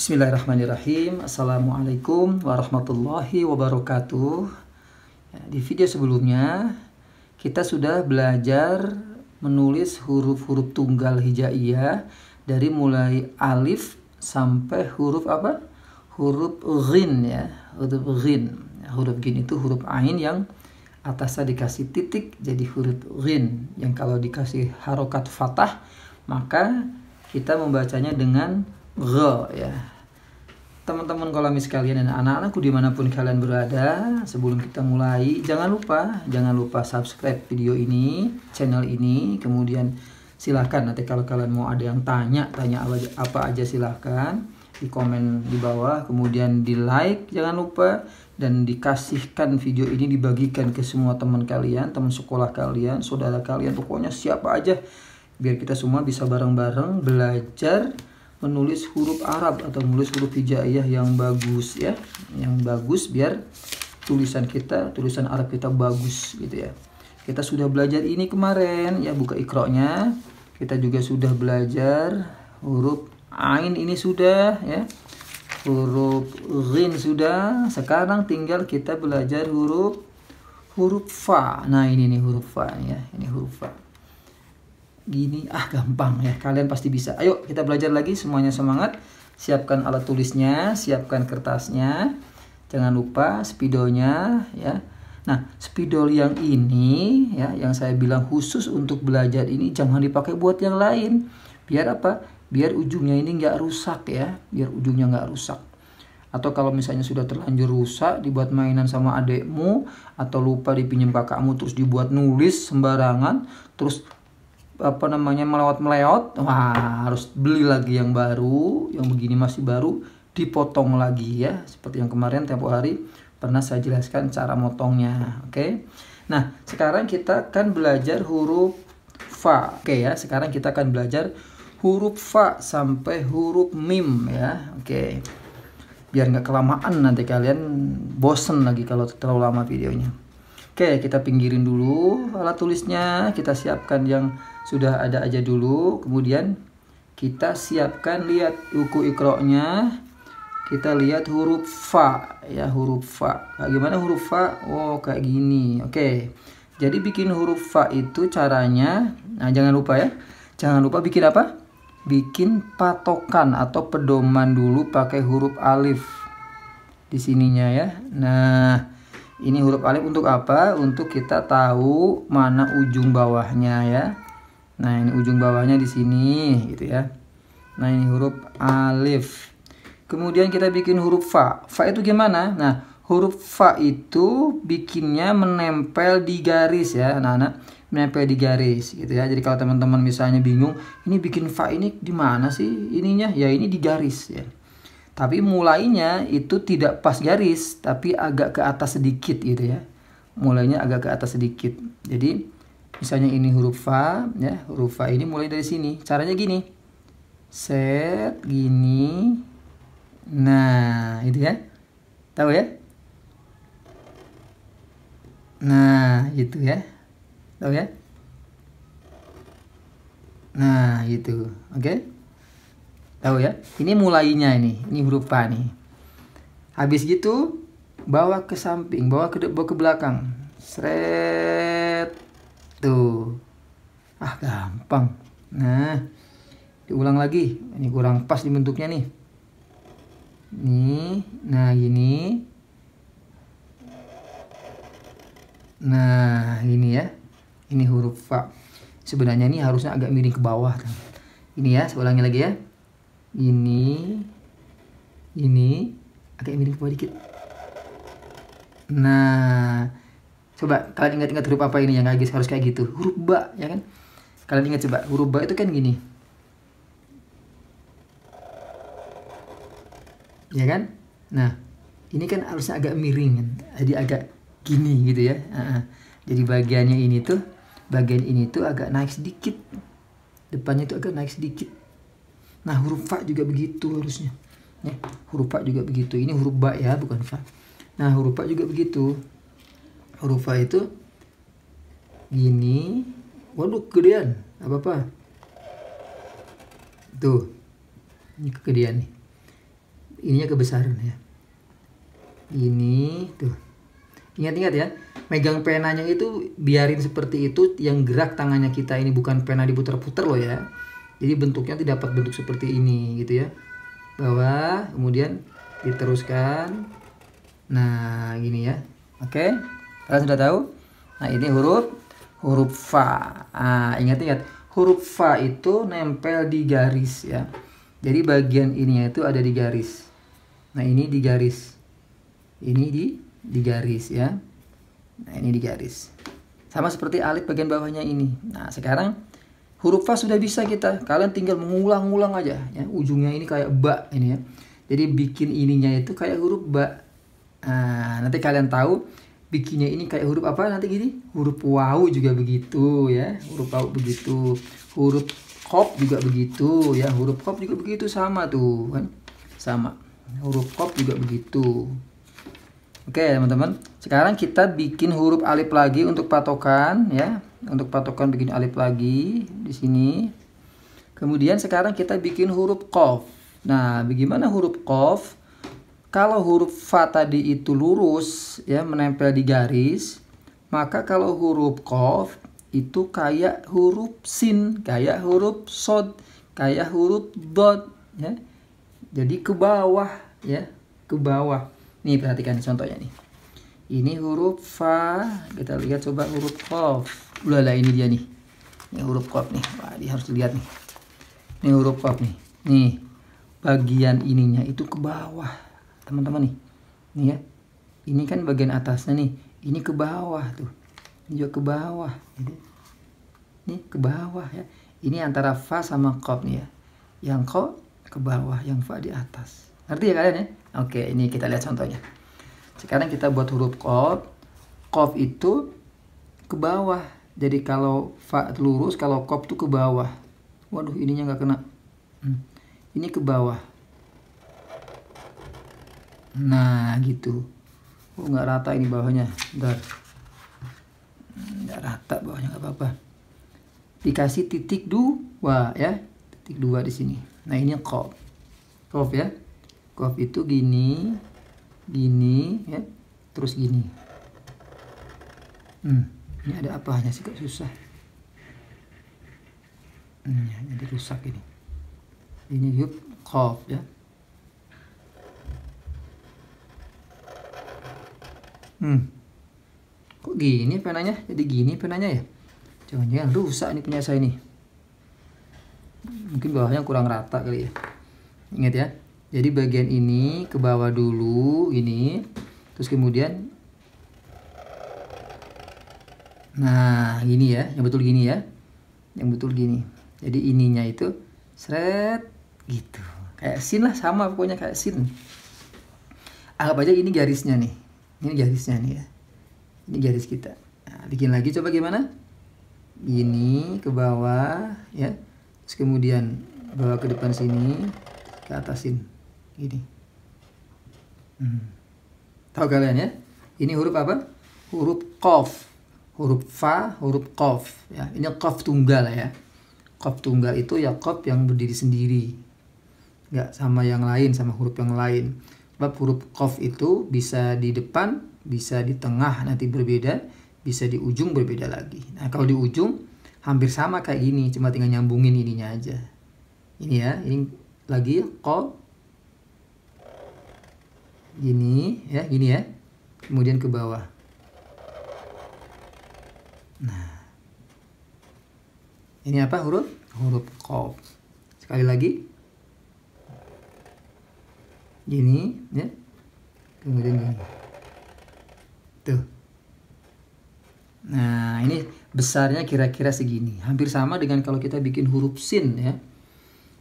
Bismillahirrahmanirrahim. Assalamualaikum warahmatullahi wabarakatuh. Ya, di video sebelumnya kita sudah belajar menulis huruf-huruf tunggal hijaiyah dari mulai alif sampai huruf apa? Huruf ghin ya, huruf ghin. Ya, huruf ghin itu huruf ain yang atasnya dikasih titik jadi huruf ghin. Yang kalau dikasih harokat fatah, maka kita membacanya dengan Go ya. Teman-teman kolamis sekalian dan anak-anakku dimanapun kalian berada, sebelum kita mulai, jangan lupa, jangan lupa subscribe video ini, channel ini, kemudian silahkan nanti kalau kalian mau ada yang tanya tanya apa aja, apa aja silahkan di komen di bawah kemudian di like jangan lupa dan dikasihkan video ini dibagikan ke semua teman kalian teman sekolah kalian saudara kalian pokoknya siapa aja biar kita semua bisa bareng-bareng belajar menulis huruf Arab atau menulis huruf hijaiyah yang bagus ya yang bagus biar tulisan kita tulisan Arab kita bagus gitu ya kita sudah belajar ini kemarin ya buka ikroknya kita juga sudah belajar huruf ain ini sudah ya huruf Rin sudah sekarang tinggal kita belajar huruf huruf fa nah ini nih huruf fa ya ini huruf fa gini ah gampang ya kalian pasti bisa ayo kita belajar lagi semuanya semangat siapkan alat tulisnya siapkan kertasnya jangan lupa spidolnya ya nah spidol yang ini ya yang saya bilang khusus untuk belajar ini jangan dipakai buat yang lain biar apa biar ujungnya ini nggak rusak ya biar ujungnya nggak rusak atau kalau misalnya sudah terlanjur rusak dibuat mainan sama adekmu atau lupa dipinjam kakakmu terus dibuat nulis sembarangan terus apa namanya melewat meleot wah harus beli lagi yang baru yang begini masih baru dipotong lagi ya seperti yang kemarin tempo hari pernah saya jelaskan cara motongnya oke okay? nah sekarang kita akan belajar huruf fa oke okay, ya sekarang kita akan belajar huruf fa sampai huruf mim ya oke okay. biar nggak kelamaan nanti kalian bosen lagi kalau terlalu lama videonya Oke, kita pinggirin dulu alat tulisnya. Kita siapkan yang sudah ada aja dulu. Kemudian kita siapkan lihat uku ikroknya. Kita lihat huruf fa ya, huruf fa. bagaimana nah, huruf fa? Oh, kayak gini. Oke. Jadi bikin huruf fa itu caranya. Nah, jangan lupa ya. Jangan lupa bikin apa? Bikin patokan atau pedoman dulu pakai huruf alif di sininya ya. Nah, ini huruf alif untuk apa? Untuk kita tahu mana ujung bawahnya ya. Nah, ini ujung bawahnya di sini gitu ya. Nah, ini huruf alif. Kemudian kita bikin huruf fa. Fa itu gimana? Nah, huruf fa itu bikinnya menempel di garis ya, anak-anak menempel di garis gitu ya. Jadi kalau teman-teman misalnya bingung, ini bikin fa ini di mana sih ininya? Ya ini di garis ya. Tapi mulainya itu tidak pas garis, tapi agak ke atas sedikit gitu ya. Mulainya agak ke atas sedikit. Jadi misalnya ini huruf fa ya, huruf fa ini mulai dari sini. Caranya gini. Set gini. Nah, itu ya. Tahu ya? Nah, itu ya. Tahu ya? Nah, itu, Oke. Okay? Tahu ya? Ini mulainya ini. Ini huruf A nih. Habis gitu bawa ke samping, bawa ke bawa ke belakang. Sret. Tuh. Ah, gampang. Nah. Diulang lagi. Ini kurang pas di bentuknya nih. Nih, nah ini Nah, ini ya. Ini huruf A. Sebenarnya ini harusnya agak miring ke bawah. Ini ya, saya ulangi lagi ya ini ini agak miring ke bawah dikit nah coba kalian ingat-ingat huruf apa ini yang guys harus kayak gitu huruf ba ya kan kalian ingat coba huruf ba itu kan gini ya kan nah ini kan harusnya agak miring kan jadi agak gini gitu ya jadi bagiannya ini tuh bagian ini tuh agak naik sedikit depannya tuh agak naik sedikit Nah huruf fa juga begitu harusnya. Ya, huruf fa juga begitu. Ini huruf ba ya, bukan fa. Nah huruf fa juga begitu. Huruf fa itu gini. Waduh kegedean. Apa apa? Tuh. Ini kegedean nih. Ininya kebesaran ya. Ini tuh. Ingat-ingat ya, megang penanya itu biarin seperti itu yang gerak tangannya kita ini bukan pena diputar-putar loh ya jadi bentuknya tidak dapat bentuk seperti ini gitu ya. Bawah, kemudian diteruskan. Nah, gini ya. Oke. Kalian sudah tahu? Nah, ini huruf huruf fa. Ah, ingat-ingat. Huruf fa itu nempel di garis ya. Jadi bagian ininya itu ada di garis. Nah, ini di garis. Ini di di garis ya. Nah, ini di garis. Sama seperti alif bagian bawahnya ini. Nah, sekarang Huruf fa sudah bisa kita. Kalian tinggal mengulang-ulang aja ya. Ujungnya ini kayak ba ini ya. Jadi bikin ininya itu kayak huruf ba. Nah, nanti kalian tahu bikinnya ini kayak huruf apa nanti gini. Huruf wau juga begitu ya. Huruf wau begitu. Huruf kop juga begitu ya. Huruf kop juga begitu sama tuh kan. Sama. Huruf kop juga begitu. Oke, teman-teman. Sekarang kita bikin huruf alif lagi untuk patokan ya untuk patokan bikin alif lagi di sini. Kemudian sekarang kita bikin huruf KOF. Nah, bagaimana huruf KOF? Kalau huruf fa tadi itu lurus ya menempel di garis, maka kalau huruf KOF itu kayak huruf sin, kayak huruf sod, kayak huruf dot ya. Jadi ke bawah ya, ke bawah. Nih perhatikan contohnya nih. Ini huruf fa, kita lihat coba huruf KOF ulala ini dia nih ini huruf kop nih wah dia harus dilihat nih ini huruf kop nih nih bagian ininya itu ke bawah teman-teman nih nih ya ini kan bagian atasnya nih ini ke bawah tuh ini juga ke bawah gitu. ini ke bawah ya ini antara fa sama kop nih ya yang kop ke bawah yang fa di atas ngerti ya kalian ya oke ini kita lihat contohnya sekarang kita buat huruf kop kop itu ke bawah jadi kalau fa lurus, kalau kop tuh ke bawah. Waduh, ininya nggak kena. Hmm. Ini ke bawah. Nah, gitu. Oh, nggak rata ini bawahnya. Bentar. Nggak rata bawahnya, nggak apa-apa. Dikasih titik dua, ya. Titik dua di sini. Nah, ini kop. Kop ya. Kop itu gini, gini, ya. Terus gini. Hmm ini ada apa apanya sih kok susah ini hmm, ya, jadi rusak ini ini yuk kof ya hmm kok gini penanya jadi gini penanya ya jangan-jangan rusak ini punya saya ini mungkin bawahnya kurang rata kali ya ingat ya jadi bagian ini ke bawah dulu ini terus kemudian Nah, gini ya, yang betul gini ya. Yang betul gini. Jadi ininya itu seret gitu. Kayak sin lah sama pokoknya kayak sin. Anggap aja ini garisnya nih. Ini garisnya nih ya. Ini garis kita. Nah, bikin lagi coba gimana? Ini ke bawah ya. Terus kemudian bawa ke depan sini, ke atasin. Gini. Hmm. Tahu kalian ya? Ini huruf apa? Huruf kof huruf fa, huruf qaf ya. Ini qaf tunggal ya. Qaf tunggal itu ya qaf yang berdiri sendiri. Nggak sama yang lain, sama huruf yang lain. Sebab huruf qaf itu bisa di depan, bisa di tengah nanti berbeda, bisa di ujung berbeda lagi. Nah, kalau di ujung hampir sama kayak gini, cuma tinggal nyambungin ininya aja. Ini ya, ini lagi qaf gini ya, gini ya. Kemudian ke bawah. Nah, ini apa huruf? Huruf kof. Sekali lagi. Gini, ya. Kemudian gini. Tuh. Nah, ini besarnya kira-kira segini. Hampir sama dengan kalau kita bikin huruf sin, ya.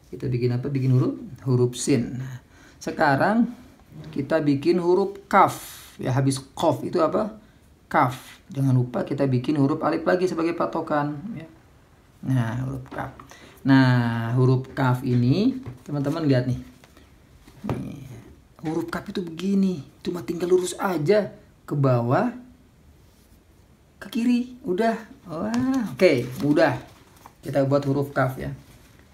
Kita bikin apa? Bikin huruf huruf sin. Nah, sekarang kita bikin huruf kaf. Ya, habis kof itu apa? kaf. Jangan lupa kita bikin huruf alif lagi sebagai patokan. Ya. Nah, huruf kaf. Nah, huruf kaf ini, teman-teman lihat nih. nih. Huruf kaf itu begini. Cuma tinggal lurus aja ke bawah, ke kiri. Udah. Wah, oke, mudah. Kita buat huruf kaf ya.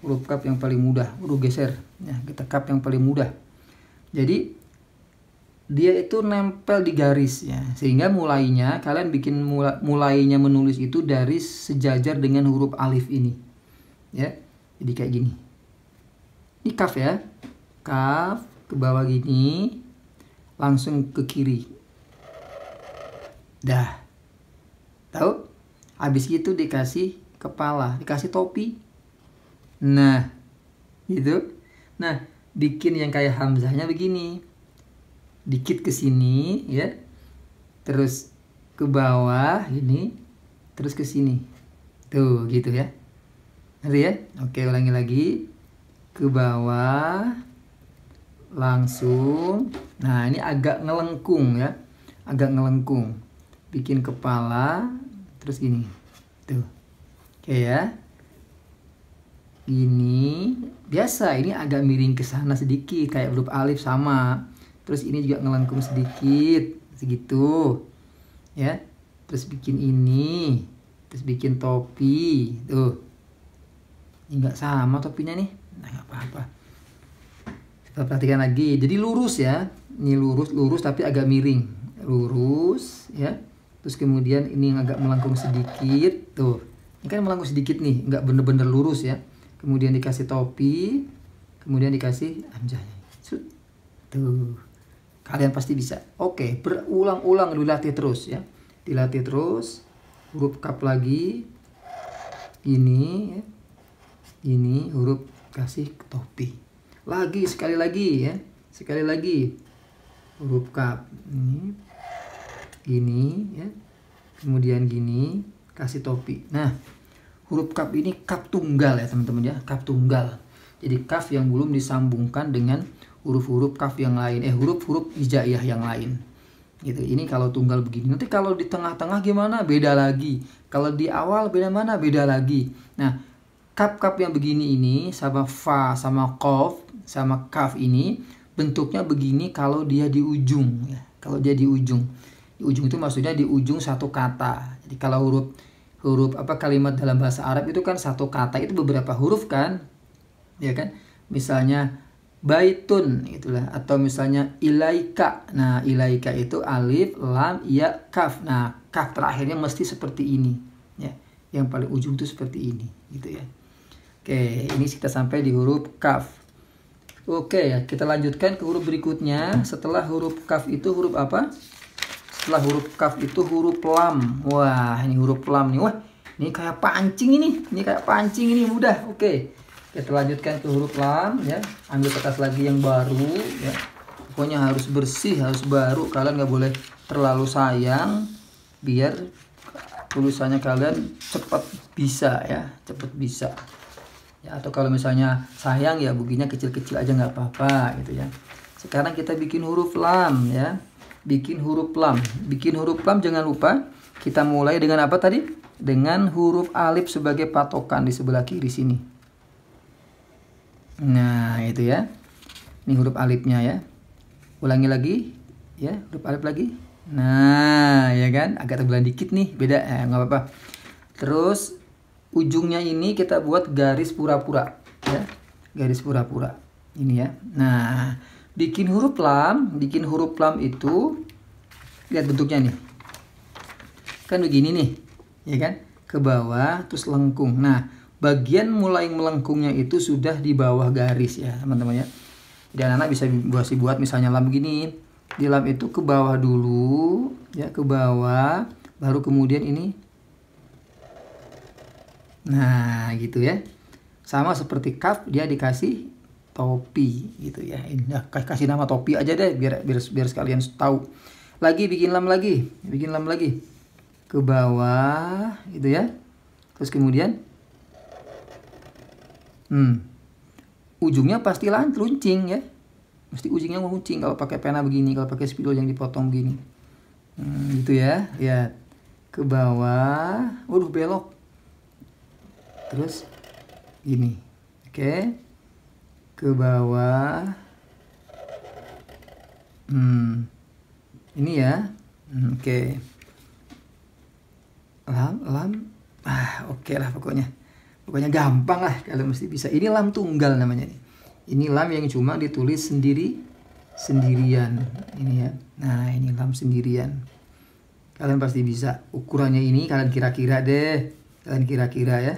Huruf kaf yang paling mudah. huruf geser. Ya, kita kaf yang paling mudah. Jadi, dia itu nempel di garis ya sehingga mulainya kalian bikin mula, mulainya menulis itu dari sejajar dengan huruf alif ini ya jadi kayak gini ini kaf ya kaf ke bawah gini langsung ke kiri dah tahu habis itu dikasih kepala dikasih topi nah gitu nah bikin yang kayak hamzahnya begini dikit ke sini ya terus ke bawah ini terus ke sini tuh gitu ya nanti ya oke ulangi lagi ke bawah langsung nah ini agak ngelengkung ya agak ngelengkung bikin kepala terus gini tuh oke ya gini biasa ini agak miring ke sana sedikit kayak huruf alif sama terus ini juga ngelengkung sedikit segitu ya terus bikin ini terus bikin topi tuh ini nggak sama topinya nih nah nggak apa-apa kita perhatikan lagi jadi lurus ya ini lurus lurus tapi agak miring lurus ya terus kemudian ini yang agak melengkung sedikit tuh ini kan melengkung sedikit nih nggak bener-bener lurus ya kemudian dikasih topi kemudian dikasih anjay tuh Kalian pasti bisa. Oke, berulang-ulang dilatih terus ya. Dilatih terus. Huruf kap lagi. Ini ya. Ini huruf kasih topi. Lagi sekali lagi ya. Sekali lagi. Huruf kap. Ini. Gini ya. Kemudian gini, kasih topi. Nah, huruf kap ini kap tunggal ya, teman-teman ya. Kap tunggal. Jadi kaf yang belum disambungkan dengan huruf-huruf kaf yang lain eh huruf-huruf hijaiyah yang lain gitu ini kalau tunggal begini nanti kalau di tengah-tengah gimana beda lagi kalau di awal beda mana beda lagi nah kap-kap yang begini ini sama fa sama kof sama kaf ini bentuknya begini kalau dia di ujung ya kalau dia di ujung di ujung itu maksudnya di ujung satu kata jadi kalau huruf huruf apa kalimat dalam bahasa Arab itu kan satu kata itu beberapa huruf kan ya kan misalnya baitun itulah atau misalnya ilaika. Nah, ilaika itu alif, lam, ya, kaf. Nah, kaf terakhirnya mesti seperti ini ya. Yang paling ujung itu seperti ini gitu ya. Oke, ini kita sampai di huruf kaf. Oke, ya, kita lanjutkan ke huruf berikutnya. Setelah huruf kaf itu huruf apa? Setelah huruf kaf itu huruf lam. Wah, ini huruf lam nih. Wah, ini kayak pancing ini. Ini kayak pancing ini mudah. Oke kita lanjutkan ke huruf lam ya ambil kertas lagi yang baru ya pokoknya harus bersih harus baru kalian nggak boleh terlalu sayang biar tulisannya kalian cepat bisa ya cepat bisa ya atau kalau misalnya sayang ya buginya kecil-kecil aja nggak apa-apa gitu ya sekarang kita bikin huruf lam ya bikin huruf lam bikin huruf lam jangan lupa kita mulai dengan apa tadi dengan huruf alif sebagai patokan di sebelah kiri sini Nah, itu ya. Ini huruf alifnya ya. Ulangi lagi ya, huruf alif lagi. Nah, ya kan? Agak terbelah dikit nih, beda eh nggak apa-apa. Terus ujungnya ini kita buat garis pura-pura ya. Garis pura-pura. Ini ya. Nah, bikin huruf lam, bikin huruf lam itu lihat bentuknya nih. Kan begini nih. Ya kan? Ke bawah terus lengkung. Nah, bagian mulai melengkungnya itu sudah di bawah garis ya teman-teman ya dan anak bisa buat buat misalnya lam begini di lam itu ke bawah dulu ya ke bawah baru kemudian ini nah gitu ya sama seperti cup dia dikasih topi gitu ya nah, kasih nama topi aja deh biar biar biar sekalian tahu lagi bikin lam lagi bikin lam lagi ke bawah gitu ya terus kemudian Hmm. Ujungnya pasti runcing ya. Mesti ujungnya runcing kalau pakai pena begini, kalau pakai spidol yang dipotong begini. Hmm, gitu ya. Ya Ke bawah. Waduh, belok. Terus gini. Oke. Okay. Ke bawah. Hmm. Ini ya. Hmm, Oke. Okay. Lam, lam. Ah, oke okay lah pokoknya pokoknya gampang lah kalau mesti bisa ini lam tunggal namanya nih ini lam yang cuma ditulis sendiri sendirian ini ya nah ini lam sendirian kalian pasti bisa ukurannya ini kalian kira-kira deh kalian kira-kira ya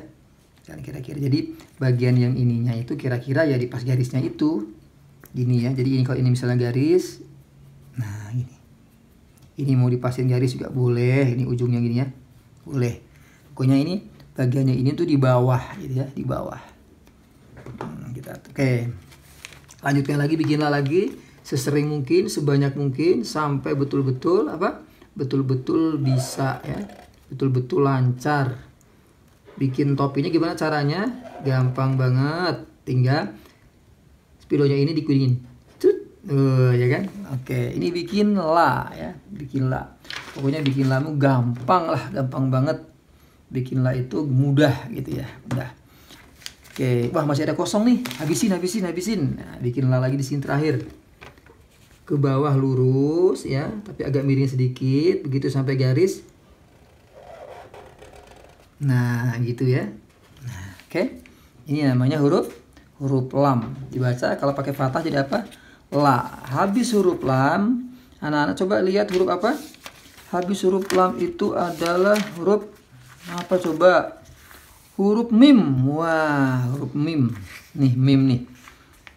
kalian kira-kira jadi bagian yang ininya itu kira-kira ya di pas garisnya itu gini ya jadi ini kalau ini misalnya garis nah ini ini mau dipasin garis juga boleh ini ujungnya gini ya boleh pokoknya ini bagiannya ini tuh di bawah gitu ya di bawah hmm, kita oke okay. lanjutkan lagi bikinlah lagi sesering mungkin sebanyak mungkin sampai betul-betul apa betul-betul bisa ya betul-betul lancar bikin topinya gimana caranya gampang banget tinggal spidolnya ini dikuningin Uh, oh, ya kan? Oke, okay. ini bikinlah ya, bikinlah. Pokoknya bikin lamu gampang lah, gampang banget bikinlah itu mudah gitu ya mudah oke wah masih ada kosong nih habisin habisin habisin nah, bikinlah lagi di sini terakhir ke bawah lurus ya tapi agak miring sedikit begitu sampai garis nah gitu ya nah, oke ini namanya huruf huruf lam dibaca kalau pakai fathah jadi apa la habis huruf lam anak-anak coba lihat huruf apa habis huruf lam itu adalah huruf apa coba huruf mim wah huruf mim nih mim nih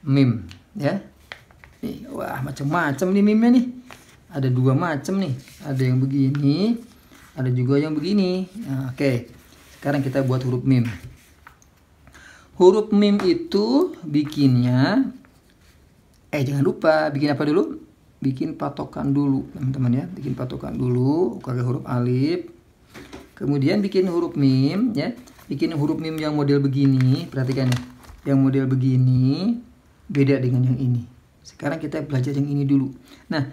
mim ya nih wah macam-macam nih mimnya nih ada dua macam nih ada yang begini ada juga yang begini nah, oke okay. sekarang kita buat huruf mim huruf mim itu bikinnya eh jangan lupa bikin apa dulu bikin patokan dulu teman-teman ya bikin patokan dulu kagak huruf alif Kemudian bikin huruf mim ya. Bikin huruf mim yang model begini, perhatikan nih. Yang model begini beda dengan yang ini. Sekarang kita belajar yang ini dulu. Nah,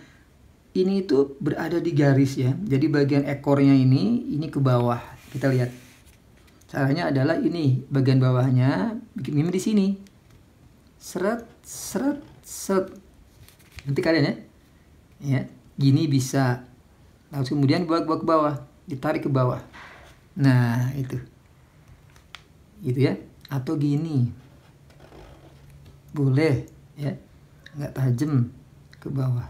ini itu berada di garis ya. Jadi bagian ekornya ini ini ke bawah. Kita lihat. Caranya adalah ini, bagian bawahnya bikin mim di sini. Seret, seret, seret. Nanti kalian ya. Ya, gini bisa. Lalu kemudian buat ke bawah ditarik ke bawah nah itu gitu ya atau gini boleh ya nggak tajam ke bawah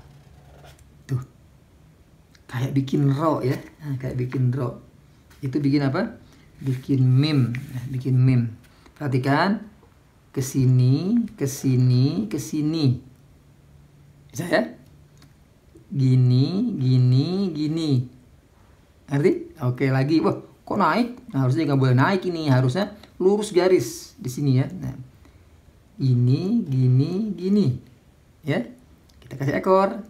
tuh kayak bikin ro ya nah, kayak bikin ro itu bikin apa bikin mim nah, bikin mim perhatikan ke sini ke sini ke sini bisa ya gini gini gini ngerti oke lagi wah kok naik nah, harusnya nggak boleh naik ini harusnya lurus garis di sini ya nah, ini gini gini ya kita kasih ekor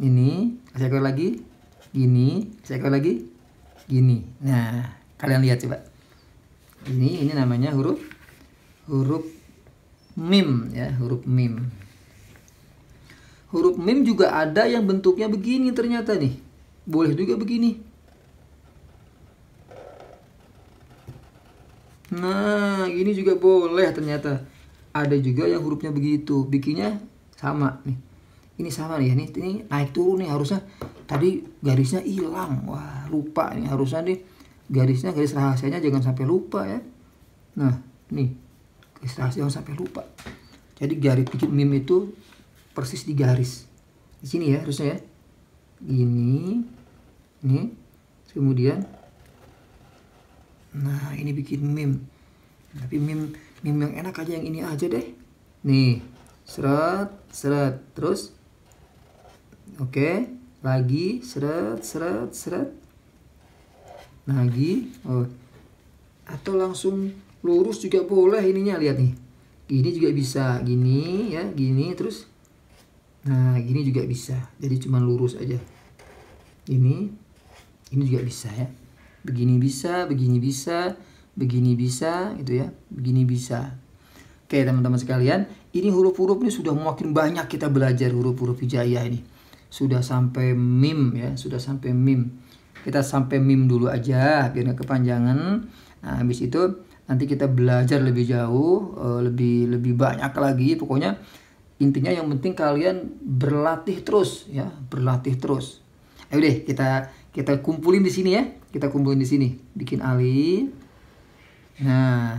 ini kasih ekor lagi gini kasih ekor lagi gini nah kalian lihat coba ini ini namanya huruf huruf mim ya huruf mim huruf mim juga ada yang bentuknya begini ternyata nih boleh juga begini Nah, ini juga boleh ternyata. Ada juga yang hurufnya begitu, bikinnya sama nih. Ini sama nih ya, ini naik turun nih harusnya tadi garisnya hilang. Wah, lupa nih harusnya nih garisnya garis rahasianya jangan sampai lupa ya. Nah, nih garis rahasia jangan sampai lupa. Jadi garis pijit mim itu persis di garis. Di sini ya harusnya ya. Gini. Nih. Kemudian Nah, ini bikin mim Tapi mim meme yang enak aja yang ini aja deh. Nih, seret, seret, terus oke, lagi seret, seret, seret. Lagi. Oh. Atau langsung lurus juga boleh ininya, lihat nih. Gini juga bisa, gini ya, gini terus nah gini juga bisa. Jadi cuma lurus aja. Ini ini juga bisa ya begini bisa, begini bisa, begini bisa, gitu ya, begini bisa. Oke teman-teman sekalian, ini huruf-huruf ini sudah makin banyak kita belajar huruf-huruf hijaiyah ini. Sudah sampai mim ya, sudah sampai mim. Kita sampai mim dulu aja biar nggak kepanjangan. Nah, habis itu nanti kita belajar lebih jauh, eh, lebih lebih banyak lagi. Pokoknya intinya yang penting kalian berlatih terus ya, berlatih terus. Ayo deh kita kita kumpulin di sini ya. Kita kumpulin di sini. Bikin alin. Nah,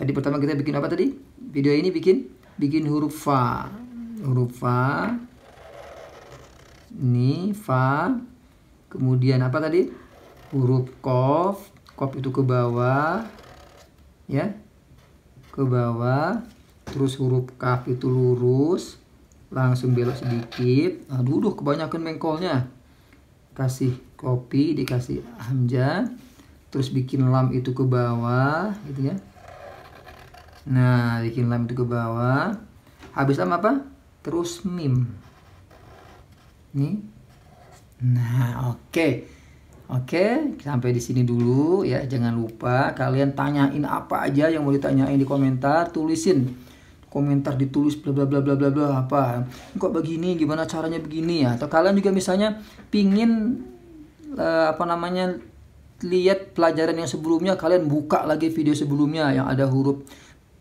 tadi pertama kita bikin apa tadi? Video ini bikin bikin huruf fa. Huruf fa. Ini fa. Kemudian apa tadi? Huruf kof. Kof itu ke bawah. Ya. Ke bawah. Terus huruf kaf itu lurus. Langsung belok sedikit. Aduh, kebanyakan mengkolnya. Kasih kopi dikasih hamzah terus bikin lam itu ke bawah gitu ya nah bikin lam itu ke bawah habis lam apa terus mim nih nah oke okay. Oke, okay, sampai di sini dulu ya. Jangan lupa kalian tanyain apa aja yang mau ditanyain di komentar, tulisin komentar ditulis bla bla bla bla bla bla apa kok begini gimana caranya begini ya atau kalian juga misalnya pingin uh, apa namanya lihat pelajaran yang sebelumnya kalian buka lagi video sebelumnya yang ada huruf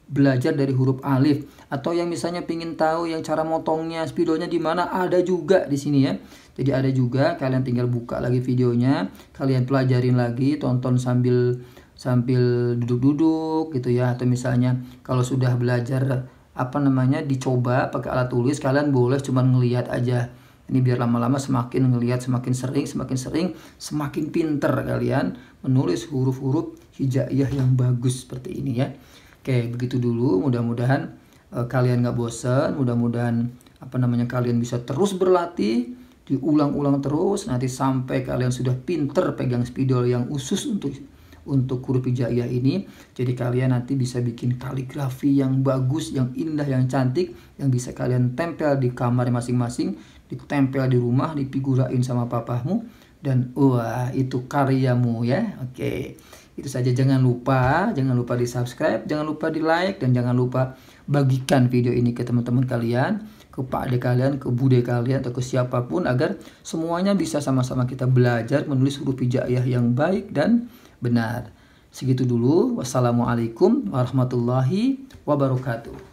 belajar dari huruf alif atau yang misalnya pingin tahu yang cara motongnya spidolnya di mana ada juga di sini ya jadi ada juga kalian tinggal buka lagi videonya kalian pelajarin lagi tonton sambil sambil duduk-duduk gitu ya atau misalnya kalau sudah belajar apa namanya dicoba pakai alat tulis kalian boleh cuma ngelihat aja ini biar lama-lama semakin ngelihat semakin sering, semakin sering, semakin pinter kalian menulis huruf-huruf hijaiyah yang bagus seperti ini ya. Oke, begitu dulu. Mudah-mudahan eh, kalian nggak bosan. Mudah-mudahan apa namanya kalian bisa terus berlatih, diulang-ulang terus. Nanti sampai kalian sudah pinter pegang spidol yang khusus untuk untuk huruf hijaiyah ini. Jadi kalian nanti bisa bikin kaligrafi yang bagus, yang indah, yang cantik, yang bisa kalian tempel di kamar masing-masing ditempel di rumah, dipigurain sama papahmu dan wah itu karyamu ya. Oke. Itu saja jangan lupa, jangan lupa di-subscribe, jangan lupa di-like dan jangan lupa bagikan video ini ke teman-teman kalian, ke Pak pakde kalian, ke bude kalian atau ke siapapun agar semuanya bisa sama-sama kita belajar menulis huruf hijaiyah yang baik dan benar. Segitu dulu. Wassalamualaikum warahmatullahi wabarakatuh.